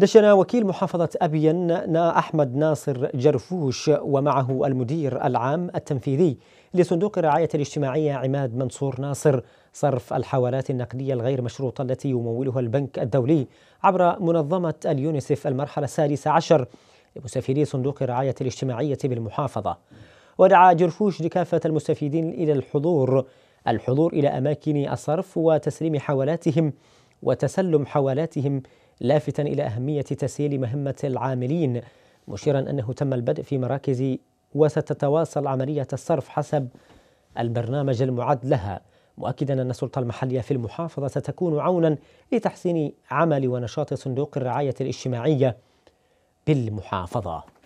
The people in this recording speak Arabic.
دشن وكيل محافظة أبين أحمد ناصر جرفوش ومعه المدير العام التنفيذي لصندوق الرعاية الاجتماعية عماد منصور ناصر صرف الحوالات النقدية الغير مشروطة التي يمولها البنك الدولي عبر منظمة اليونيسف المرحلة السادسة عشر لمستفيدي صندوق الرعاية الاجتماعية بالمحافظة ودعا جرفوش لكافة المستفيدين إلى الحضور الحضور إلى أماكن الصرف وتسليم حوالاتهم وتسلم حوالاتهم لافتا إلى أهمية تسهيل مهمة العاملين مشيرا أنه تم البدء في مراكز وستتواصل عملية الصرف حسب البرنامج المعد لها مؤكدا أن السلطة المحلية في المحافظة ستكون عونا لتحسين عمل ونشاط صندوق الرعاية الاجتماعية بالمحافظة